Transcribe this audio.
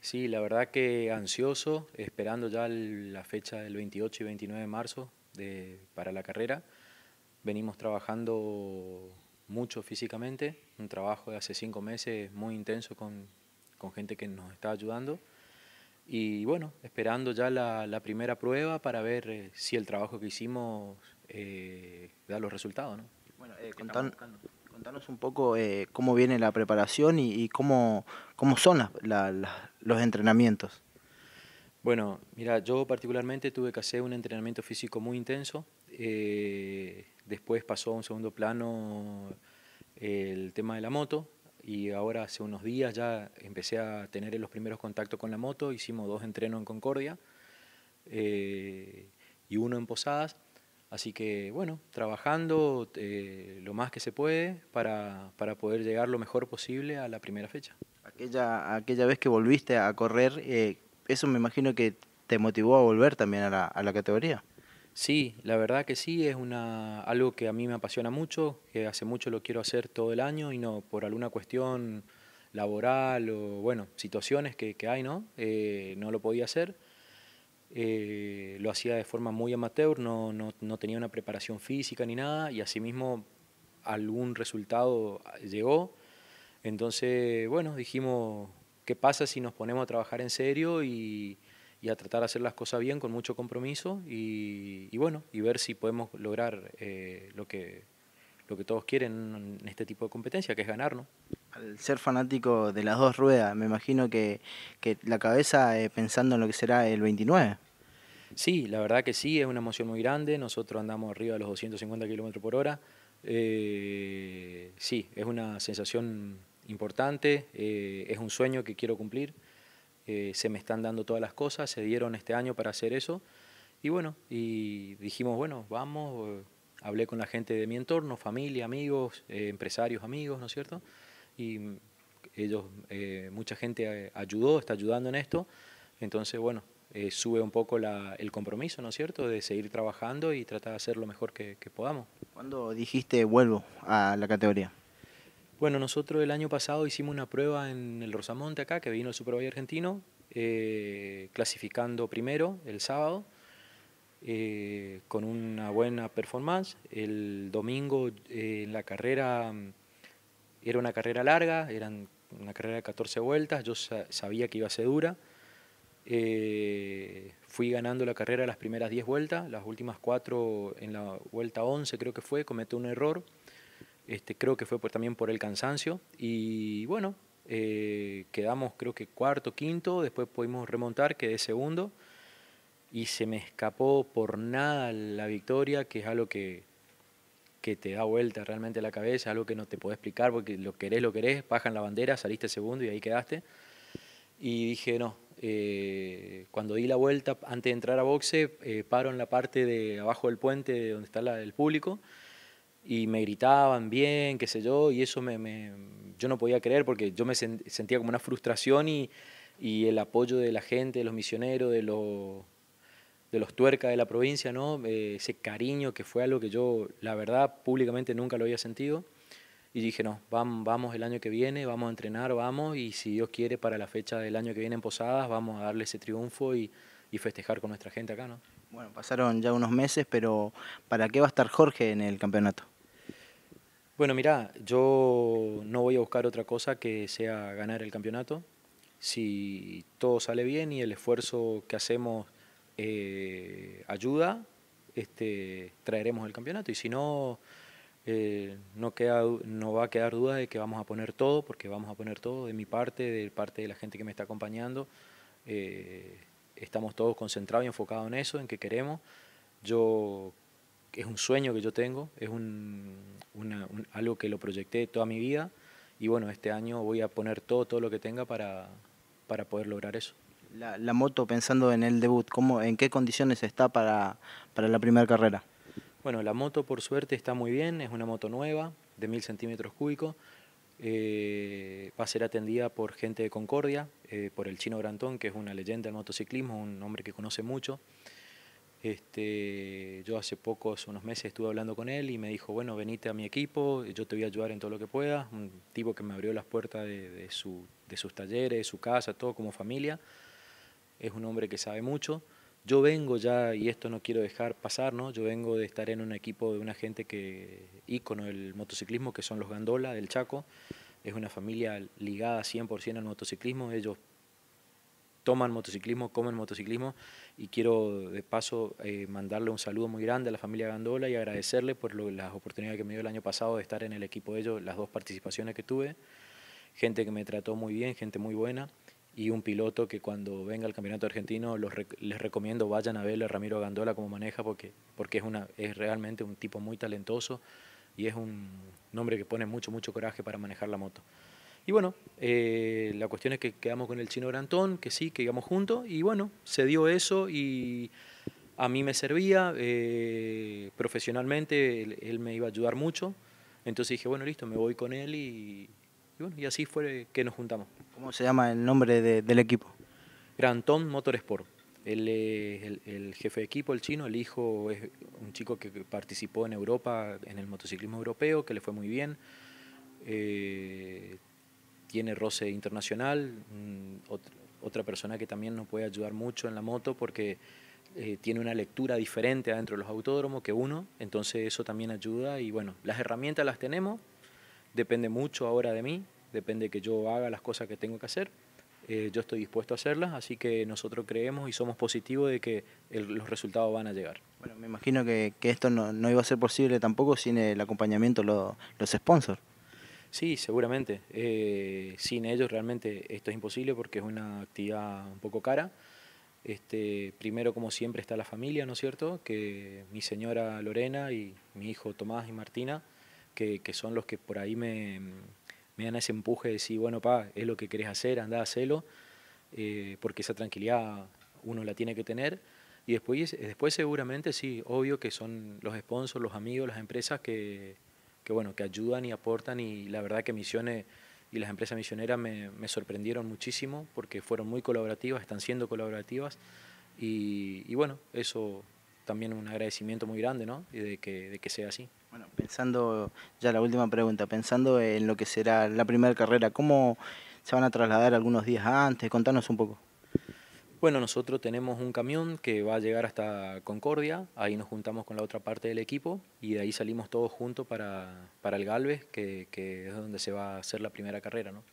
Sí, la verdad que ansioso, esperando ya la fecha del 28 y 29 de marzo para la carrera. Venimos trabajando mucho físicamente, un trabajo de hace cinco meses muy intenso con, gente que nos está ayudando. Y bueno, esperando ya la, primera prueba para ver eh, si el trabajo que hicimos eh, da los resultados. ¿no? Bueno, eh, Contanos un poco eh, cómo viene la preparación y, cómo, cómo son los entrenamientos. Bueno, mira, yo particularmente tuve que hacer un entrenamiento físico muy intenso. Eh, después pasó a un segundo plano eh, el tema de la moto y ahora hace unos días ya empecé a tener los primeros contactos con la moto. Hicimos dos entrenos en Concordia y uno en Posadas Así que bueno, trabajando eh, lo más que se puede para, poder llegar lo mejor posible a la primera fecha. Aquella, aquella vez que volviste a correr, eh, eso me imagino que te motivó a volver también a la, categoría. Sí, la verdad que sí, es una, algo que a mí me apasiona mucho, que hace mucho lo quiero hacer todo el año y no por alguna cuestión laboral o, bueno, situaciones que, hay, ¿no? Eh, no lo podía hacer. Eh, lo hacía de forma muy amateur, no, tenía una preparación física ni nada y asimismo algún resultado llegó. Entonces, bueno, dijimos, ¿qué pasa si nos ponemos a trabajar en serio y, a tratar de hacer las cosas bien con mucho compromiso y, bueno, y ver si podemos lograr eh, lo, que, lo que todos quieren en este tipo de competencia, que es ganarnos al ser fanático de las dos ruedas, me imagino que, la cabeza eh, pensando en lo que será el 29. Sí, la verdad que sí, es una emoción muy grande. Nosotros andamos arriba de los 250 kilómetros por hora. Eh, sí, es una sensación importante, eh, es un sueño que quiero cumplir. se me están dando todas las cosas, se dieron este año para hacer eso. Y bueno, y dijimos, bueno, vamos, hablé con la gente de mi entorno, familia, amigos, empresarios, amigos, ¿no es cierto? y mm, ellos, eh, mucha gente eh, ayudó, está ayudando en esto, entonces bueno, eh, sube un poco el compromiso, ¿no es cierto?, de seguir trabajando y tratar de hacer lo mejor que, podamos. ¿Cuándo dijiste vuelvo a la categoría? Bueno, nosotros el año pasado hicimos una prueba en el Rosamonte acá, que vino el Bowl argentino, clasificando primero el sábado, con una buena performance. El domingo en la carrera mm, era una carrera larga, eran una carrera de 14 vueltas, yo sabía que iba a ser dura. Eh, fui ganando la carrera las primeras 10 vueltas, las últimas 4 en la vuelta 11 creo que fue, cometí un error, este, creo que fue por, también por el cansancio y bueno, eh, quedamos creo que cuarto, quinto, después pudimos remontar, quedé segundo y se me escapó por nada la victoria, que es algo que, que te da vuelta realmente la cabeza, algo que no te puedo explicar porque lo querés, lo querés, bajan la bandera, saliste segundo y ahí quedaste. Y dije, no, eh, cuando di la vuelta antes de entrar a boxe, eh, paro en la parte de abajo del puente donde está el público y me gritaban bien, qué sé yo, y eso yo no podía creer porque yo me sentía como una frustración y, y el apoyo de la gente, de los misioneros, de los de los tuercas de la provincia, ¿no? Eh, ese cariño que fue algo que yo, la verdad, públicamente nunca lo había sentido. Y dije, no, vamos, vamos el año que viene, vamos a entrenar, vamos, y si Dios quiere, para la fecha del año que viene en Posadas, vamos a darle ese triunfo y, festejar con nuestra gente acá, ¿no? Bueno, pasaron ya unos meses, pero ¿para qué va a estar Jorge en el campeonato? Bueno, mira, yo no voy a buscar otra cosa que sea ganar el campeonato. Si todo sale bien y el esfuerzo que hacemos eh, ayuda, este, traeremos el campeonato. Y si no, eh, no, queda, no va a quedar duda de que vamos a poner todo, porque vamos a poner todo de mi parte, de parte de la gente que me está acompañando. Eh, estamos todos concentrados y enfocados en eso, en que queremos. Yo, es un sueño que yo tengo, es algo que lo proyecté toda mi vida. Y bueno, este año voy a poner todo, todo lo que tenga para, para poder lograr eso la, moto pensando en el debut? ¿Cómo, ¿En qué condiciones está para, la primera carrera? Bueno, la moto por suerte está muy bien, es una moto nueva de mil centímetros cúbicos. Eh, va a ser atendida por gente de Concordia, eh, por el chino Grantón, que es una leyenda del motociclismo, un hombre que conoce mucho. Este, yo hace pocos, unos meses, estuve hablando con él y me dijo, bueno, venite a mi equipo, yo te voy a ayudar en todo lo que pueda. Un tipo que me abrió las puertas de, de sus talleres, su casa, todo como familia es un hombre que sabe mucho. Yo vengo ya, y esto no quiero dejar pasar, ¿no? yo vengo de estar en un equipo de una gente que, ícono del motociclismo, que son los Gandola del Chaco. Es una familia ligada 100% al motociclismo. Ellos toman motociclismo, comen motociclismo y quiero de paso eh, mandarle un saludo muy grande a la familia Gandola y agradecerle por las oportunidades que me dio el año pasado de estar en el equipo de ellos, las dos participaciones que tuve, gente que me trató muy bien, gente muy buena y un piloto que cuando venga al campeonato argentino los les recomiendo vayan a verle a Ramiro Gandola como maneja porque, porque es, una, es realmente un tipo muy talentoso y es un hombre que pone mucho, mucho coraje para manejar la moto. Y bueno, eh, la cuestión es que quedamos con el chino Grantón, que sí, que íbamos juntos, y bueno, se dio eso y a mí me servía, eh, profesionalmente él me iba a ayudar mucho, entonces dije, bueno, listo, me voy con él y, y así fue que nos juntamos. ¿Cómo se llama el nombre del equipo? Granton Motorsport. Él es el, jefe de equipo, el chino, el hijo es un chico que participó en Europa, en el motociclismo europeo, que le fue muy bien. Eh, tiene roce internacional, otra persona que también nos puede ayudar mucho en la moto porque eh, tiene una lectura diferente adentro de los autódromos que uno, entonces eso también ayuda y bueno, las herramientas las tenemos, depende mucho ahora de mí, depende que yo haga las cosas que tengo que hacer. Eh, yo estoy dispuesto a hacerlas, así que nosotros creemos y somos positivos de que los resultados van a llegar. Bueno, me imagino que, que esto no, no, iba a ser posible tampoco sin el acompañamiento, de los sponsors. Sí, seguramente. Eh, sin ellos realmente esto es imposible porque es una actividad un poco cara. Este, primero, como siempre, está la familia, ¿no es cierto? Que mi señora Lorena y mi hijo Tomás y Martina que, son los que por ahí me, dan ese empuje de decir, bueno, pa, es lo que querés hacer, andá a eh, porque esa tranquilidad uno la tiene que tener. Y después, después seguramente sí, obvio que son los sponsors, los amigos, las empresas que, que, bueno, que ayudan y aportan y la verdad que Misiones y las empresas misioneras me, sorprendieron muchísimo porque fueron muy colaborativas, están siendo colaborativas y bueno, eso también un agradecimiento muy grande, ¿no? Y de que, sea así. Bueno, pensando, ya la última pregunta, pensando en lo que será la primera carrera, ¿cómo se van a trasladar algunos días antes? Contanos un poco. Bueno, nosotros tenemos un camión que va a llegar hasta Concordia, ahí nos juntamos con la otra parte del equipo y de ahí salimos todos juntos para, para el Galvez, que, que es donde se va a hacer la primera carrera. ¿no?